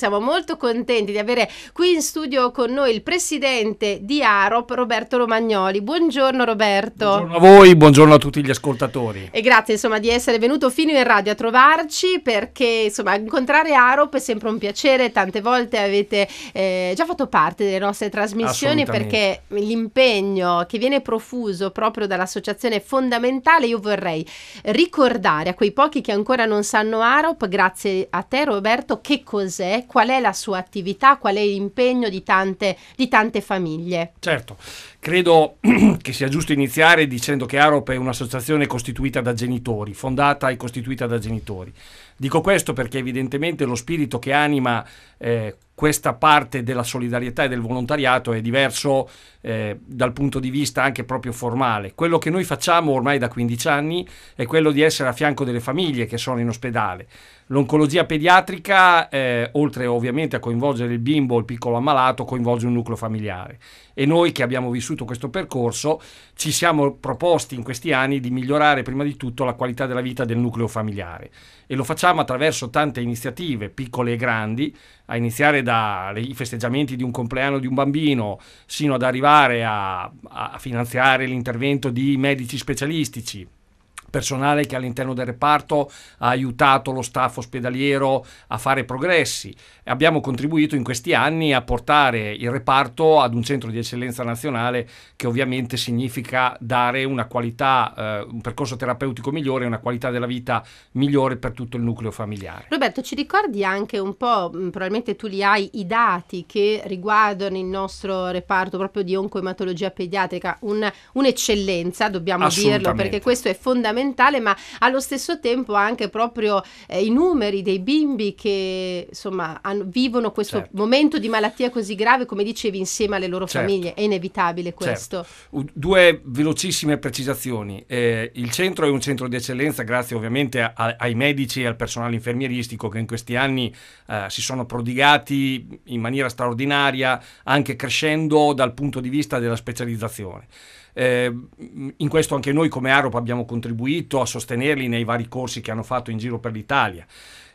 Siamo molto contenti di avere qui in studio con noi il presidente di AROP, Roberto Romagnoli. Buongiorno Roberto. Buongiorno a voi, buongiorno a tutti gli ascoltatori. E grazie insomma di essere venuto fino in radio a trovarci perché insomma incontrare AROP è sempre un piacere, tante volte avete eh, già fatto parte delle nostre trasmissioni perché l'impegno che viene profuso proprio dall'associazione è fondamentale. Io vorrei ricordare a quei pochi che ancora non sanno AROP, grazie a te Roberto, che cos'è, qual è la sua attività, qual è l'impegno di tante, di tante famiglie. Certo, credo che sia giusto iniziare dicendo che AROP è un'associazione costituita da genitori, fondata e costituita da genitori. Dico questo perché evidentemente lo spirito che anima eh, questa parte della solidarietà e del volontariato è diverso eh, dal punto di vista anche proprio formale. Quello che noi facciamo ormai da 15 anni è quello di essere a fianco delle famiglie che sono in ospedale L'oncologia pediatrica, eh, oltre ovviamente a coinvolgere il bimbo o il piccolo ammalato, coinvolge un nucleo familiare. E noi che abbiamo vissuto questo percorso ci siamo proposti in questi anni di migliorare prima di tutto la qualità della vita del nucleo familiare. E lo facciamo attraverso tante iniziative, piccole e grandi, a iniziare dai festeggiamenti di un compleanno di un bambino, sino ad arrivare a, a finanziare l'intervento di medici specialistici personale che all'interno del reparto ha aiutato lo staff ospedaliero a fare progressi. Abbiamo contribuito in questi anni a portare il reparto ad un centro di eccellenza nazionale che ovviamente significa dare una qualità, eh, un percorso terapeutico migliore, una qualità della vita migliore per tutto il nucleo familiare. Roberto, ci ricordi anche un po', mm, probabilmente tu li hai, i dati che riguardano il nostro reparto proprio di oncoematologia pediatrica, un, un'eccellenza, dobbiamo dirlo, perché questo è fondamentale fondamentale, ma allo stesso tempo anche proprio eh, i numeri dei bimbi che insomma hanno, vivono questo certo. momento di malattia così grave, come dicevi, insieme alle loro certo. famiglie. È inevitabile certo. questo. Certo. Due velocissime precisazioni. Eh, il centro è un centro di eccellenza grazie ovviamente a, ai medici e al personale infermieristico che in questi anni eh, si sono prodigati in maniera straordinaria, anche crescendo dal punto di vista della specializzazione. Eh, in questo anche noi come AROP abbiamo contribuito contribuito a sostenerli nei vari corsi che hanno fatto in giro per l'Italia.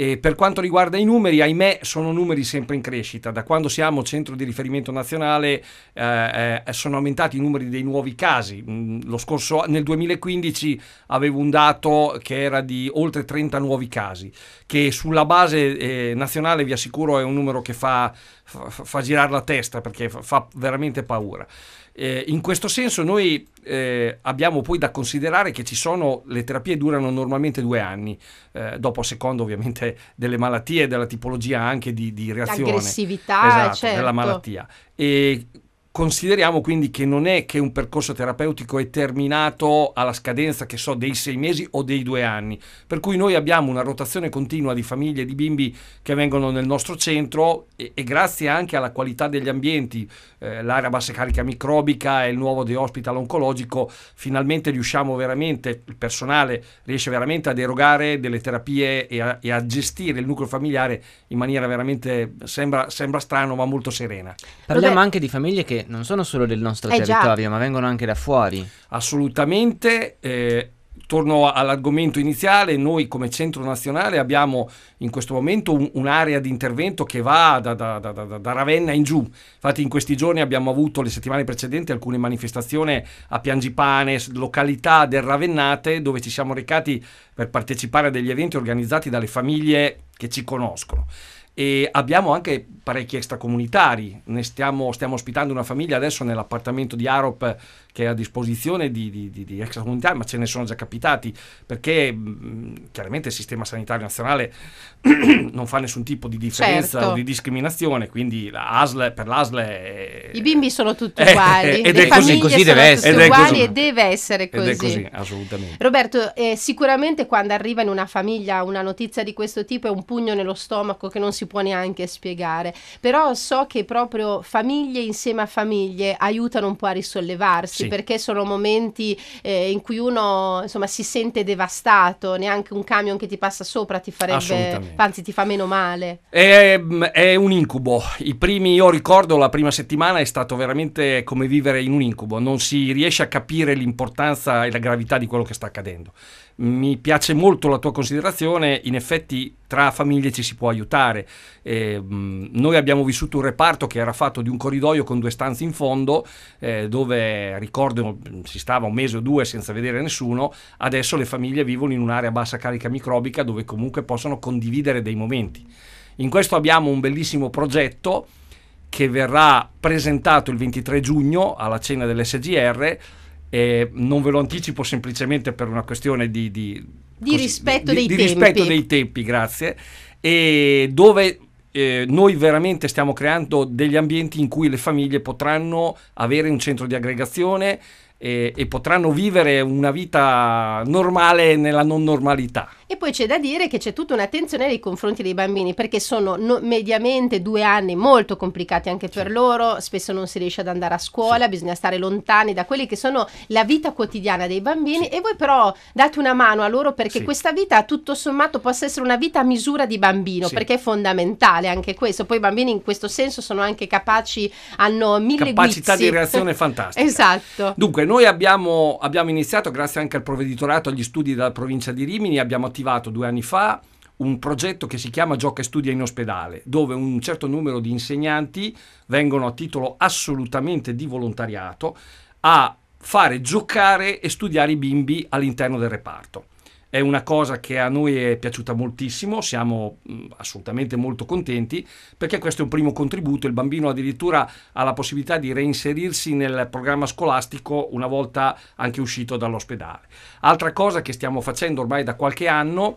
E per quanto riguarda i numeri, ahimè, sono numeri sempre in crescita. Da quando siamo centro di riferimento nazionale eh, eh sono aumentati i numeri dei nuovi casi. Mm, scorso, nel 2015 avevo un dato che era di oltre 30 nuovi casi, che sulla base eh, nazionale vi assicuro è un numero che fa, fa, fa girare la testa perché fa, fa veramente paura. Eh, in questo senso noi eh, abbiamo poi da considerare che ci sono, le terapie durano normalmente due anni, eh, dopo a seconda ovviamente parte delle malattie della tipologia anche di, di reazione. Aggressività, esatto, certo. della malattia. E Consideriamo quindi che non è che un percorso terapeutico è terminato alla scadenza, che so, dei sei mesi o dei due anni, per cui noi abbiamo una rotazione continua di famiglie di bimbi che vengono nel nostro centro e, e grazie anche alla qualità degli ambienti, eh, l'area bassa carica microbica e il nuovo The Hospital oncologico, finalmente riusciamo veramente, il personale riesce veramente ad erogare delle terapie e a, e a gestire il nucleo familiare in maniera veramente, sembra, sembra strano ma molto serena. Parliamo anche di famiglie che non sono solo del nostro eh territorio, già. ma vengono anche da fuori. Assolutamente. Eh, torno all'argomento iniziale, noi come centro nazionale abbiamo in questo momento un, un'area di intervento che va da, da, da, da, Ravenna in giù. Infatti in questi giorni abbiamo avuto le settimane precedenti alcune manifestazioni a Piangipane, località del Ravennate, dove ci siamo recati per partecipare a degli eventi organizzati dalle famiglie che ci conoscono. E abbiamo anche parecchi extracomunitari, ne stiamo, stiamo ospitando una famiglia adesso nell'appartamento di Arop che è a disposizione di, di, di, di extracomunitari, ma ce ne sono già capitati, perché mh, chiaramente il sistema sanitario nazionale non fa nessun tipo di differenza certo. o di discriminazione, quindi la ASL, per l'ASL è... I bimbi sono tutti eh, eh, uguali, ed le è così, così deve essere. Ed è uguali così. e deve essere così. Ed è così, assolutamente. Roberto, eh, sicuramente quando arriva in una famiglia una notizia di questo tipo è un pugno nello stomaco che non si può neanche spiegare però so che proprio famiglie insieme a famiglie aiutano un po' a risollevarsi sì. perché sono momenti eh, in cui uno insomma si sente devastato, neanche un camion che ti passa sopra ti farebbe, anzi ti fa meno male. È, mm, è un incubo, i primi, io ricordo la prima settimana è stato veramente come vivere in un incubo, non si riesce a capire l'importanza e la gravità di quello che sta accadendo mi piace molto la tua considerazione, in effetti tra famiglie ci si può aiutare. Eh, noi abbiamo vissuto un reparto che era fatto di un corridoio con due stanze in fondo, eh, dove ricordo si stava un mese o due senza vedere nessuno, adesso le famiglie vivono in un'area a bassa carica microbica dove comunque possono condividere dei momenti. In questo abbiamo un bellissimo progetto che verrà presentato il 23 giugno alla cena dell'SGR eh, non ve lo anticipo semplicemente per una questione di, di, di, così, rispetto, dei di rispetto, dei tempi, grazie, e dove eh, noi veramente stiamo creando degli ambienti in cui le famiglie potranno avere un centro di aggregazione e, eh, e potranno vivere una vita normale nella non normalità. E poi c'è da dire che c'è tutta un'attenzione nei confronti dei bambini perché sono no, mediamente due anni molto complicati anche per loro, spesso non si riesce ad andare a scuola, bisogna stare lontani da quelli che sono la vita quotidiana dei bambini e voi però date una mano a loro perché questa vita tutto sommato possa essere una vita a misura di bambino perché è fondamentale anche questo. Poi i bambini in questo senso sono anche capaci, hanno mille capacità guizzi. di reazione fantastica. esatto. Dunque, noi abbiamo, abbiamo, iniziato, grazie anche al provveditorato, agli studi della provincia di Rimini, abbiamo attivato attivato due anni fa un progetto che si chiama Gioca e studia in ospedale, dove un certo numero di insegnanti vengono a titolo assolutamente di volontariato a fare giocare e studiare i bimbi all'interno del reparto è una cosa che a noi è piaciuta moltissimo, siamo mm, assolutamente molto contenti perché questo è un primo contributo, il bambino addirittura ha la possibilità di reinserirsi nel programma scolastico una volta anche uscito dall'ospedale. Altra cosa che stiamo facendo ormai da qualche anno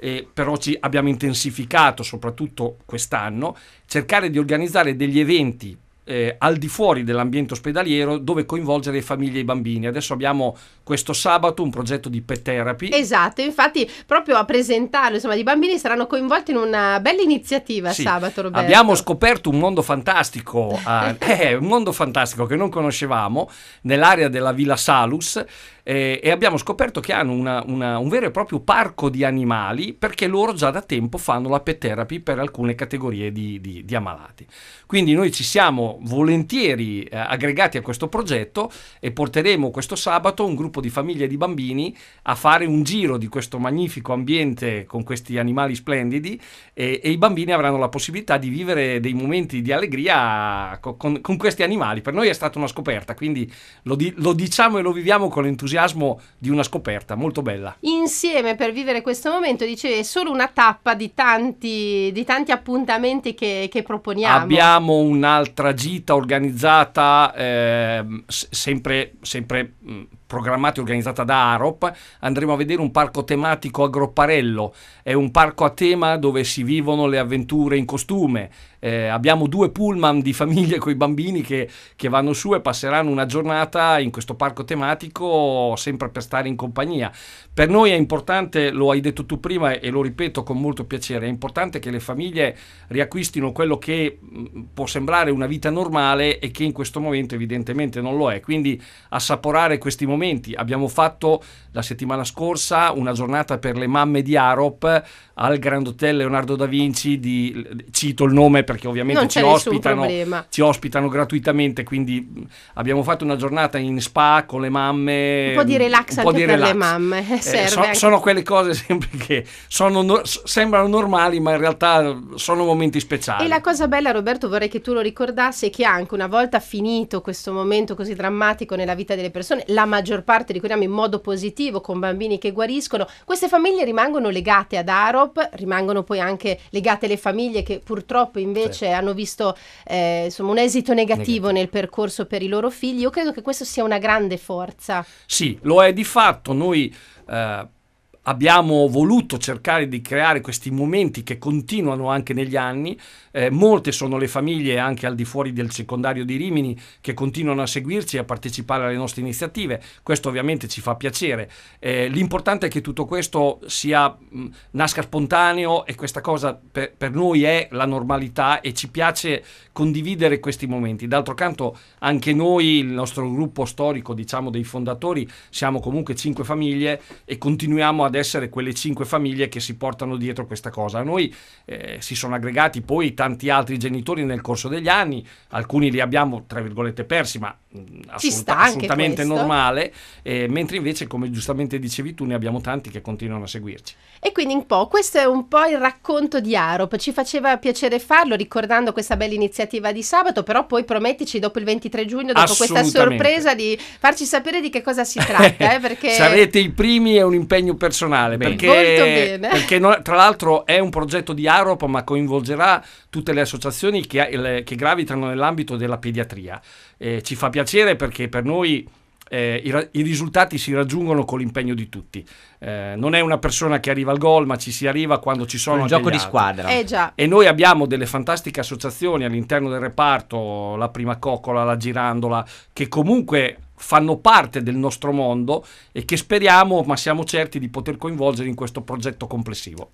eh, però ci abbiamo intensificato soprattutto quest'anno, cercare di organizzare degli eventi eh, al di fuori dell'ambiente ospedaliero dove coinvolgere le famiglie e i bambini. Adesso abbiamo questo sabato un progetto di pet therapy. Esatto, infatti proprio a presentarlo, insomma, i bambini saranno coinvolti in una bella iniziativa sì, sabato, Roberto. Abbiamo scoperto un mondo fantastico, ah, eh, un mondo fantastico che non conoscevamo nell'area della Villa Salus eh, e abbiamo scoperto che hanno una, una, un vero e proprio parco di animali perché loro già da tempo fanno la pet therapy per alcune categorie di, di, di ammalati. Quindi noi ci siamo volentieri eh, aggregati a questo progetto e porteremo questo sabato un gruppo di famiglie e di bambini a fare un giro di questo magnifico ambiente con questi animali splendidi e, e i bambini avranno la possibilità di vivere dei momenti di allegria con, con, con questi animali. Per noi è stata una scoperta, quindi lo, di, lo diciamo e lo viviamo con entusiasmo l'entusiasmo di una scoperta molto bella. Insieme per vivere questo momento, dice, è solo una tappa di tanti, di tanti appuntamenti che, che, proponiamo. Abbiamo un'altra gita organizzata, eh, sempre, sempre mm, programmata e organizzata da AROP, andremo a vedere un parco tematico a Gropparello, è un parco a tema dove si vivono le avventure in costume, eh, abbiamo due pullman di famiglie con i bambini che, che, vanno su e passeranno una giornata in questo parco tematico sempre per stare in compagnia. Per noi è importante, lo hai detto tu prima e lo ripeto con molto piacere, è importante che le famiglie riacquistino quello che mm, può sembrare una vita normale e che in questo momento evidentemente non lo è. Quindi assaporare questi momenti. Abbiamo fatto la settimana scorsa una giornata per le mamme di Arop al Grand Hotel Leonardo da Vinci di, cito il nome perché ovviamente ci ospitano, ci ospitano, gratuitamente, quindi abbiamo fatto una giornata in spa con le mamme. Un po' di relax anche di relax. per le mamme, eh, so, Sono quelle cose sempre che sono sembrano normali, ma in realtà sono momenti speciali. E la cosa bella, Roberto, vorrei che tu lo ricordassi, è che anche una volta finito questo momento così drammatico nella vita delle persone, la maggior parte, ricordiamo, in modo positivo, con bambini che guariscono, queste famiglie rimangono legate ad Arop, rimangono poi anche legate le famiglie che purtroppo invece invece sì. hanno visto eh, insomma, un esito negativo, negativo, nel percorso per i loro figli, io credo che questa sia una grande forza. Sì, lo è di fatto. Noi eh, abbiamo voluto cercare di creare questi momenti che continuano anche negli anni. Eh, molte sono le famiglie anche al di fuori del secondario di Rimini che continuano a seguirci e a partecipare alle nostre iniziative. Questo ovviamente ci fa piacere. Eh, l'importante è che tutto questo sia, mh, nasca spontaneo e questa cosa per, per, noi è la normalità e ci piace condividere questi momenti. D'altro canto anche noi, il nostro gruppo storico, diciamo dei fondatori, siamo comunque cinque famiglie e continuiamo ad essere quelle cinque famiglie che si portano dietro questa cosa. A noi eh, si sono aggregati poi tanti altri genitori nel corso degli anni, alcuni li abbiamo tra virgolette persi, ma mm, assoluta, assolutamente normale, eh, mentre invece come giustamente dicevi tu ne abbiamo tanti che continuano a seguirci. E quindi un po', questo è un po' il racconto di Arop, ci faceva piacere farlo ricordando questa bella iniziativa di sabato, però poi promettici dopo il 23 giugno, dopo questa sorpresa di farci sapere di che cosa si tratta. eh, perché... Sarete i primi, è un impegno personale eccezionale bene. perché, perché no, tra l'altro è un progetto di AROP ma coinvolgerà tutte le associazioni che, eh, che gravitano nell'ambito della pediatria. Eh, ci fa piacere perché per noi eh, i, i, risultati si raggiungono con l'impegno di tutti. Eh, non è una persona che arriva al gol, ma ci si arriva quando ci sono. Un gioco altri. di squadra. Eh, e noi abbiamo delle fantastiche associazioni all'interno del reparto, la Prima Coccola, la Girandola, che comunque fanno parte del nostro mondo e che speriamo, ma siamo certi di poter coinvolgere in questo progetto complessivo.